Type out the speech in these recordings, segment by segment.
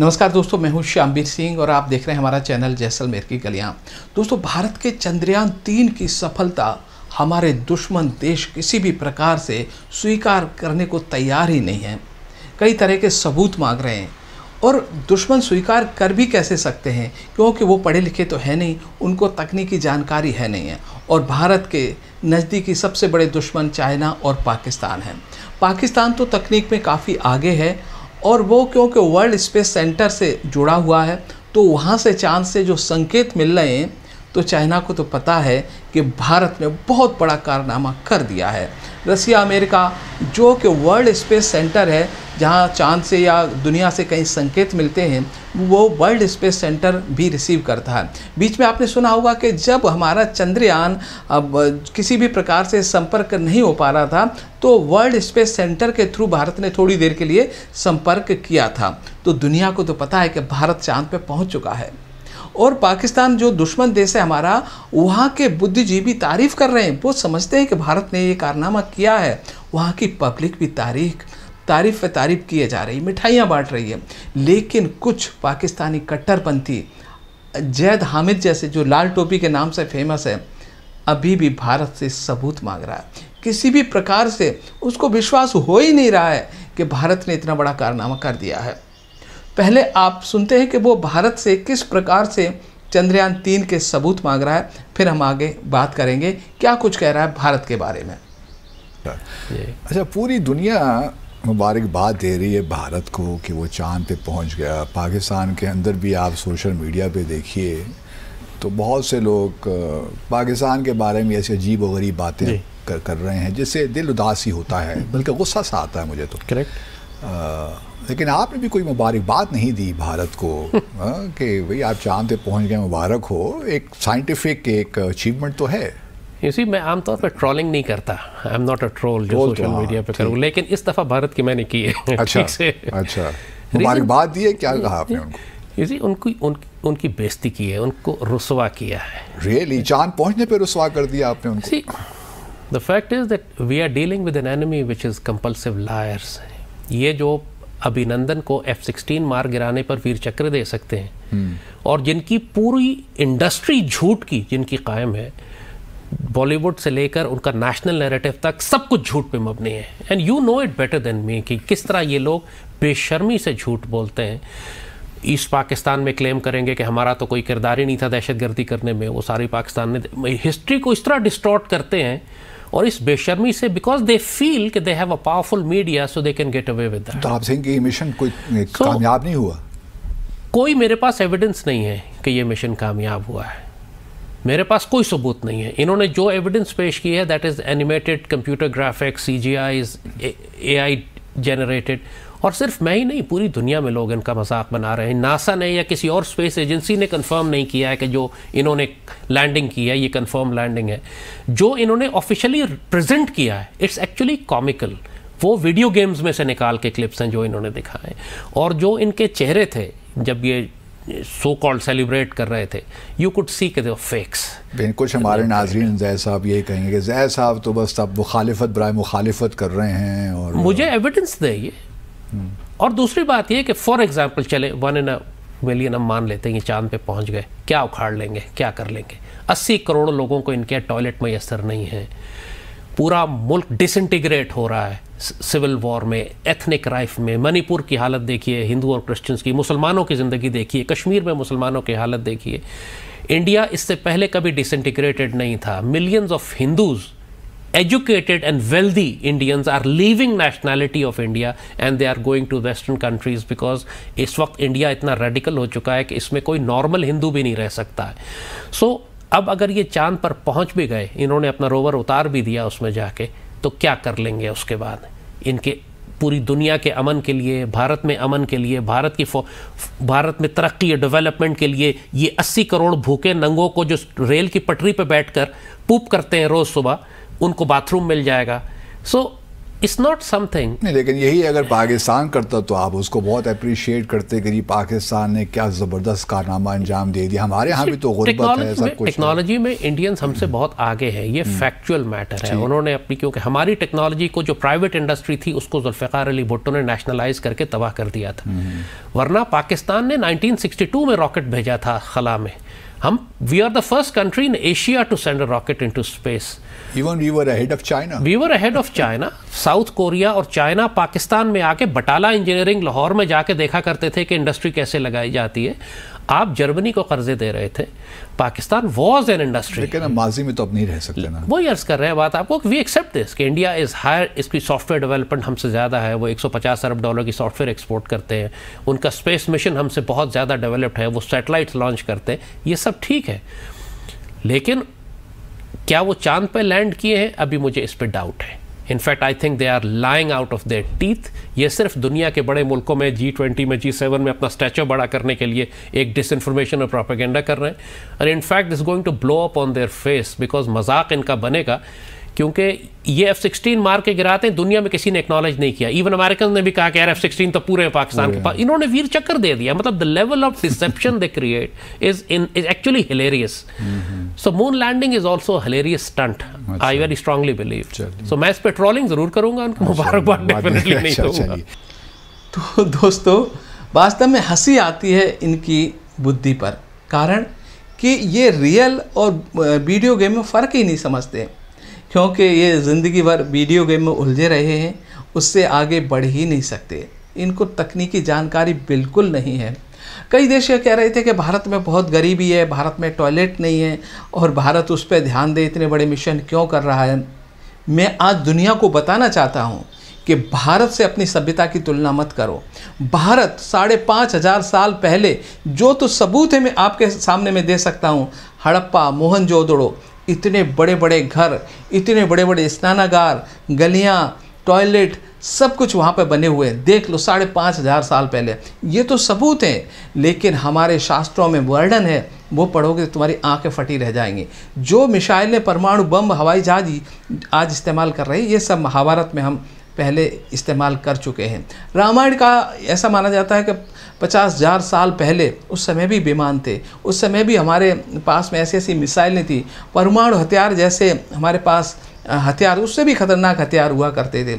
नमस्कार दोस्तों मैं हूं श्यामबीर सिंह और आप देख रहे हैं हमारा चैनल जैसलमेर की गलियां दोस्तों भारत के चंद्रयान तीन की सफलता हमारे दुश्मन देश किसी भी प्रकार से स्वीकार करने को तैयार ही नहीं है कई तरह के सबूत मांग रहे हैं और दुश्मन स्वीकार कर भी कैसे सकते हैं क्योंकि वो पढ़े लिखे तो है नहीं उनको तकनीकी जानकारी है नहीं है और भारत के नज़दीकी सबसे बड़े दुश्मन चाइना और पाकिस्तान हैं पाकिस्तान तो तकनीक में काफ़ी आगे है और वो क्योंकि वर्ल्ड स्पेस सेंटर से जुड़ा हुआ है तो वहाँ से चांद से जो संकेत मिल रहे हैं तो चाइना को तो पता है कि भारत ने बहुत बड़ा कारनामा कर दिया है रसिया अमेरिका जो कि वर्ल्ड स्पेस सेंटर है जहाँ चांद से या दुनिया से कई संकेत मिलते हैं वो वर्ल्ड स्पेस सेंटर भी रिसीव करता है बीच में आपने सुना होगा कि जब हमारा चंद्रयान अब किसी भी प्रकार से संपर्क नहीं हो पा रहा था तो वर्ल्ड स्पेस सेंटर के थ्रू भारत ने थोड़ी देर के लिए संपर्क किया था तो दुनिया को तो पता है कि भारत चांद पर पहुँच चुका है और पाकिस्तान जो दुश्मन देश है हमारा वहाँ के बुद्धिजीवी तारीफ कर रहे हैं वो समझते हैं कि भारत ने ये कारनामा किया है वहाँ की पब्लिक भी तारीख तारीफ तारीफ किए जा रही मिठाइयाँ बांट रही है लेकिन कुछ पाकिस्तानी कट्टरपंथी जैद हामिद जैसे जो लाल टोपी के नाम से फेमस है अभी भी भारत से सबूत मांग रहा है किसी भी प्रकार से उसको विश्वास हो ही नहीं रहा है कि भारत ने इतना बड़ा कारनामा कर दिया है पहले आप सुनते हैं कि वो भारत से किस प्रकार से चंद्रयान तीन के सबूत मांग रहा है फिर हम आगे बात करेंगे क्या कुछ कह रहा है भारत के बारे में हाँ। अच्छा पूरी दुनिया मुबारकबाद दे रही है भारत को कि वो चांद पे पहुंच गया पाकिस्तान के अंदर भी आप सोशल मीडिया पे देखिए तो बहुत से लोग पाकिस्तान के बारे में ऐसी अजीब वरीब गरीब बातें कर कर रहे हैं जिससे दिल उदासी होता है हम्म। बल्कि गुस्सा सा आता है मुझे तो करेक्ट लेकिन आपने भी कोई मुबारकबाद नहीं दी भारत को कि भाई आप चांद पे पहुंच गए मुबारक हो एक साइंटिफिक एक अचीवमेंट तो है इसी मैं आमतौर पर ट्रॉलिंग नहीं करता I am not a troll जो सोशल तो मीडिया हाँ, पे करूँ लेकिन इस दफ़ा भारत की मैंने की है अच्छा से अच्छा मुबारकबाद दी है क्या कहा आपने उनको इसी उनकी उन, उनकी बेइज्जती की है उनको रुसवा किया है रियली चांद पहुंचने पे रुसवा कर दिया आपने उनको the fact is that we are dealing with an enemy which is compulsive liars ये जो अभिनंदन को एफ सिक्सटीन मार गिराने पर वीर चक्र दे सकते हैं हम्म। और जिनकी पूरी इंडस्ट्री झूठ की जिनकी कायम है बॉलीवुड से लेकर उनका नेशनल नैरेटिव तक सब कुछ झूठ पे मबनी है and you know it better than me कि किस तरह ये लोग बेशर्मी से झूठ बोलते हैं ईस्ट पाकिस्तान में क्लेम करेंगे कि हमारा तो कोई किरदार ही नहीं था दहशतगर्दी करने में वो सारी पाकिस्तान ने हिस्ट्री को इस तरह डिस्टॉर्ट करते हैं और इस बेशर्मी से बिकॉज दे फील कि they have a powerful media so they can get away with तो आप ये मिशन कोई so, कामयाब नहीं हुआ कोई मेरे पास एविडेंस नहीं है कि ये मिशन कामयाब हुआ है मेरे पास कोई सबूत नहीं है इन्होंने जो एविडेंस पेश की है that is animated computer graphics C G I A I generated और सिर्फ मैं ही नहीं पूरी दुनिया में लोग इनका मजाक बना रहे हैं नासा ने या किसी और स्पेस एजेंसी ने कंफर्म नहीं किया है कि जो इन्होंने लैंडिंग की है ये कंफर्म लैंडिंग है जो इन्होंने ऑफिशियली प्रेजेंट किया है इट्स एक्चुअली कॉमिकल वो वीडियो गेम्स में से निकाल के क्लिप्स हैं जो इन्होंने दिखाए और जो इनके चेहरे थे जब ये सो कॉल्ड सेलिब्रेट कर रहे थे यू कुड सी के फेक्स कुछ हमारे नाजरीन जय साहब यही कहेंगे कि जय साहब तो बस आप मुखालफत बरए मुखालफत कर रहे हैं और मुझे एविडेंस दे ये और दूसरी बात ये कि फॉर एग्ज़ाम्पल चले वन इन अ मिलियन हम मान लेते हैं कि चांद पे पहुंच गए क्या उखाड़ लेंगे क्या कर लेंगे 80 करोड़ लोगों को इनके टॉयलेट असर नहीं है पूरा मुल्क डिसइंटीग्रेट हो रहा है सिविल वॉर में एथनिक राइफ में मणिपुर की हालत देखिए हिंदू और क्रिश्चियंस की मुसलमानों की ज़िंदगी देखिए कश्मीर में मुसलमानों की हालत देखिए इंडिया इससे पहले कभी डिसइंटीग्रेटेड नहीं था millions of Hindus educated and wealthy Indians are leaving nationality of India and they are going to western countries because इस वक्त इंडिया इतना रेडिकल हो चुका है कि इसमें कोई नॉर्मल हिंदू भी नहीं रह सकता है सो so, अब अगर ये चांद पर पहुंच भी गए इन्होंने अपना रोवर उतार भी दिया उसमें जाके तो क्या कर लेंगे उसके बाद इनके पूरी दुनिया के अमन के लिए भारत में अमन के लिए भारत की भारत में तरक्की और डेवलपमेंट के लिए ये 80 करोड़ भूखे नंगों को जो रेल की पटरी पर बैठकर पूप करते हैं रोज़ सुबह उनको बाथरूम मिल जाएगा सो इट्स नॉट समथिंग नहीं लेकिन यही अगर पाकिस्तान करता तो आप उसको बहुत अप्रिशिएट करते कि पाकिस्तान ने क्या ज़बरदस्त कारनामा अंजाम दे दिया हमारे यहाँ भी तो टेक्नोलॉजी में इंडियंस हमसे हम्म। बहुत आगे हैं ये फैक्चुअल हम्म। मैटर है उन्होंने अपनी क्योंकि हमारी टेक्नोलॉजी को जो प्राइवेट इंडस्ट्री थी उसको जुल्फ़ार अली भुट्टो ने नेशनलाइज करके तबाह कर दिया था हम्म। वरना पाकिस्तान ने नाइनटीन में रॉकेट भेजा था खला में हम we are the first country in Asia to send a rocket into space head of China South Korea और चाइना पाकिस्तान में आके बटाला इंजीनियरिंग लाहौर में जाके देखा करते थे कि इंडस्ट्री कैसे लगाई जाती है आप जर्मनी को कर्जे दे रहे थे पाकिस्तान वॉज एन इंडस्ट्री लेकिन माजी में तो अब नहीं रह सकते ना वही अर्ज कर रहे हैं बात आपको वी एक्सेप्ट दिस कि इंडिया इज़ हायर इसकी सॉफ्टवेयर डेवलपमेंट हमसे ज़्यादा है वो 150 अरब डॉलर की सॉफ्टवेयर एक्सपोर्ट करते हैं उनका स्पेस मिशन हमसे बहुत ज़्यादा डेवलप्ड है वो सेटेलाइट लॉन्च करते हैं ये सब ठीक है लेकिन क्या वो चांद पर लैंड किए हैं अभी मुझे इस पर डाउट है in fact I think they are lying out of their teeth ये सिर्फ दुनिया के बड़े मुल्कों में जी ट्वेंटी में जी सेवन में अपना स्टैचू बड़ा करने के लिए एक डिसइंफॉर्मेशन और प्रोपागेंडा कर रहे हैं और in fact is going to blow up on their face because मजाक इनका बनेगा क्योंकि ये एफ सिक्सटीन मार के गिराते हैं दुनिया में किसी ने एक्नॉलेज नहीं किया इवन अमेरिकन ने भी कहा कि यार एफ सिक्सटीन तो पूरे पाकिस्तान के पास इन्होंने वीर चक्कर दे दिया मतलब the level of deception they create is in is actually hilarious so moon landing is also hilarious stunt I very strongly believe so मैं इस पर ट्रोलिंग जरूर करूंगा उनको अच्छा, मुबारकबाद डेफिनेटली अच्छा, नहीं दूंगा तो दोस्तों वास्तव में हंसी आती है इनकी बुद्धि पर कारण कि ये रियल और वीडियो गेम में फ़र्क ही नहीं समझते क्योंकि ये ज़िंदगी भर वीडियो गेम में उलझे रहे हैं उससे आगे बढ़ ही नहीं सकते इनको तकनीकी जानकारी बिल्कुल नहीं है कई देश ये कह रहे थे कि भारत में बहुत गरीबी है भारत में टॉयलेट नहीं है और भारत उस पर ध्यान दे इतने बड़े मिशन क्यों कर रहा है मैं आज दुनिया को बताना चाहता हूँ कि भारत से अपनी सभ्यता की तुलना मत करो भारत साढ़े पाँच हज़ार साल पहले जो तो सबूत है मैं आपके सामने में दे सकता हूँ हड़प्पा मोहनजोदड़ो इतने बड़े बड़े घर इतने बड़े बड़े स्नानागार गलियाँ टॉयलेट सब कुछ वहाँ पर बने हुए हैं देख लो साढ़े पाँच हज़ार साल पहले ये तो सबूत हैं लेकिन हमारे शास्त्रों में वर्णन है वो पढ़ोगे तो तुम्हारी आंखें फटी रह जाएंगी जो मिसाइलें परमाणु बम हवाई जहाज आज इस्तेमाल कर रहे हैं ये सब महाभारत में हम पहले इस्तेमाल कर चुके हैं रामायण का ऐसा माना जाता है कि पचास हज़ार साल पहले उस समय भी विमान थे उस समय भी हमारे पास में ऐसी ऐसी मिसाइलें थी परमाणु हथियार जैसे हमारे पास हथियार उससे भी खतरनाक हथियार हुआ करते थे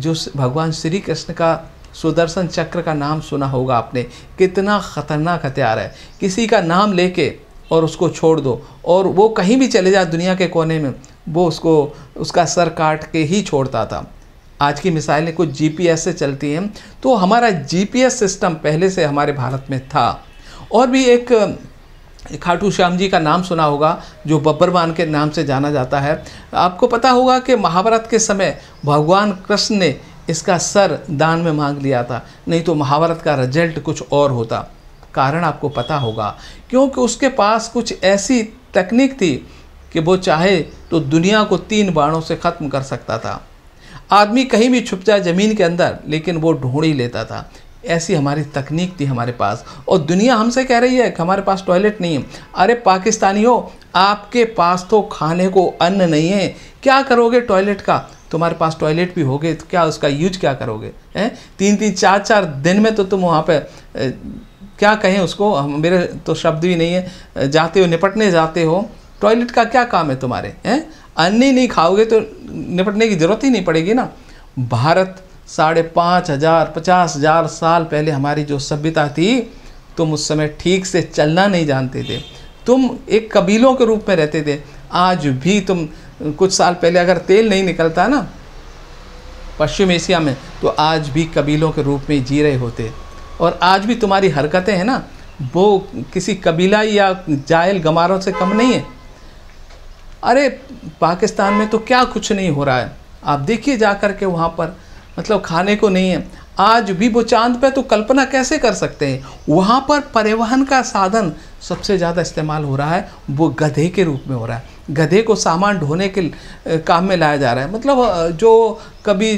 जो भगवान श्री कृष्ण का सुदर्शन चक्र का नाम सुना होगा आपने कितना खतरनाक हथियार है किसी का नाम लेके और उसको छोड़ दो और वो कहीं भी चले जाए दुनिया के कोने में वो उसको उसका सर काट के ही छोड़ता था आज की मिसाइलें कुछ जीपीएस से चलती हैं तो हमारा जीपीएस सिस्टम पहले से हमारे भारत में था और भी एक खाटू श्याम जी का नाम सुना होगा जो बब्बरवान के नाम से जाना जाता है आपको पता होगा कि महाभारत के समय भगवान कृष्ण ने इसका सर दान में मांग लिया था नहीं तो महाभारत का रिजल्ट कुछ और होता कारण आपको पता होगा क्योंकि उसके पास कुछ ऐसी तकनीक थी कि वो चाहे तो दुनिया को तीन बाणों से ख़त्म कर सकता था आदमी कहीं भी छुप जाए ज़मीन के अंदर लेकिन वो ढूंढ ही लेता था ऐसी हमारी तकनीक थी हमारे पास और दुनिया हमसे कह रही है कि हमारे पास टॉयलेट नहीं है अरे पाकिस्तानी हो आपके पास तो खाने को अन्न नहीं है क्या करोगे टॉयलेट का तुम्हारे पास टॉयलेट भी होगे तो क्या उसका यूज क्या करोगे हैं तीन तीन चार चार दिन में तो तुम वहाँ पर क्या कहें उसको मेरे तो शब्द भी नहीं है जाते हो निपटने जाते हो टॉयलेट का क्या काम है तुम्हारे हैं अन्य नहीं खाओगे तो निपटने की ज़रूरत ही नहीं पड़ेगी ना भारत साढ़े पाँच हज़ार पचास हज़ार साल पहले हमारी जो सभ्यता थी तुम उस समय ठीक से चलना नहीं जानते थे तुम एक कबीलों के रूप में रहते थे आज भी तुम कुछ साल पहले अगर तेल नहीं निकलता ना पश्चिम एशिया में तो आज भी कबीलों के रूप में जी रहे होते और आज भी तुम्हारी हरकतें हैं ना वो किसी कबीला या जायल गमारों से कम नहीं है अरे पाकिस्तान में तो क्या कुछ नहीं हो रहा है आप देखिए जा कर के वहाँ पर मतलब खाने को नहीं है आज भी वो चांद पे तो कल्पना कैसे कर सकते हैं वहाँ पर परिवहन का साधन सबसे ज़्यादा इस्तेमाल हो रहा है वो गधे के रूप में हो रहा है गधे को सामान ढोने के काम में लाया जा रहा है मतलब जो कभी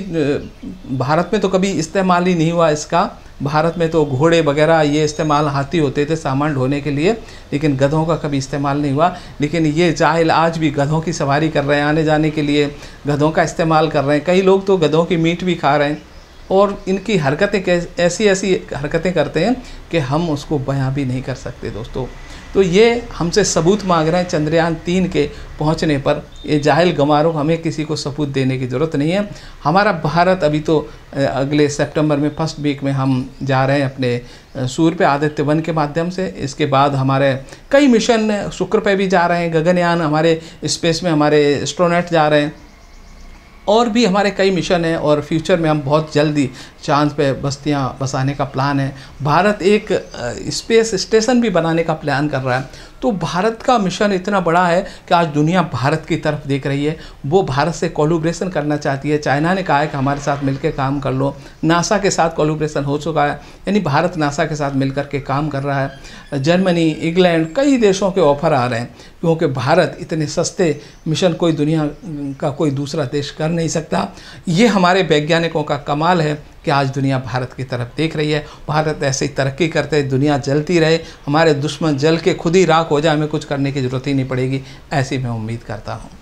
भारत में तो कभी इस्तेमाल ही नहीं हुआ इसका भारत में तो घोड़े वगैरह ये इस्तेमाल हाथी होते थे सामान ढोने के लिए लेकिन गधों का कभी इस्तेमाल नहीं हुआ लेकिन ये जाहिल आज भी गधों की सवारी कर रहे हैं आने जाने के लिए गधों का इस्तेमाल कर रहे हैं कई लोग तो गधों की मीट भी खा रहे हैं और इनकी हरकतें ऐसी ऐसी हरकतें करते हैं कि हम उसको बयां भी नहीं कर सकते दोस्तों तो ये हमसे सबूत मांग रहे हैं चंद्रयान तीन के पहुंचने पर ये जाहिल गंवारों हमें किसी को सबूत देने की ज़रूरत नहीं है हमारा भारत अभी तो अगले सितंबर में फर्स्ट वीक में हम जा रहे हैं अपने सूर्य पे आदित्य वन के माध्यम से इसके बाद हमारे कई मिशन शुक्र पे भी जा रहे हैं गगनयान हमारे स्पेस में हमारे एस्ट्रोनेट जा रहे हैं और भी हमारे कई मिशन हैं और फ्यूचर में हम बहुत जल्दी चांद पे बस्तियाँ बसाने का प्लान है भारत एक स्पेस स्टेशन भी बनाने का प्लान कर रहा है तो भारत का मिशन इतना बड़ा है कि आज दुनिया भारत की तरफ देख रही है वो भारत से कोलोब्रेशन करना चाहती है चाइना ने कहा है कि हमारे साथ मिलकर काम कर लो नासा के साथ कोलोब्रेशन हो चुका है यानी भारत नासा के साथ मिलकर के काम कर रहा है जर्मनी इंग्लैंड कई देशों के ऑफर आ रहे हैं क्योंकि भारत इतने सस्ते मिशन कोई दुनिया का कोई दूसरा देश कर नहीं सकता ये हमारे वैज्ञानिकों का कमाल है कि आज दुनिया भारत की तरफ देख रही है भारत ऐसे ही तरक्की करते दुनिया जलती रहे हमारे दुश्मन जल के खुद ही राख हो जाए हमें कुछ करने की ज़रूरत ही नहीं पड़ेगी ऐसी मैं उम्मीद करता हूँ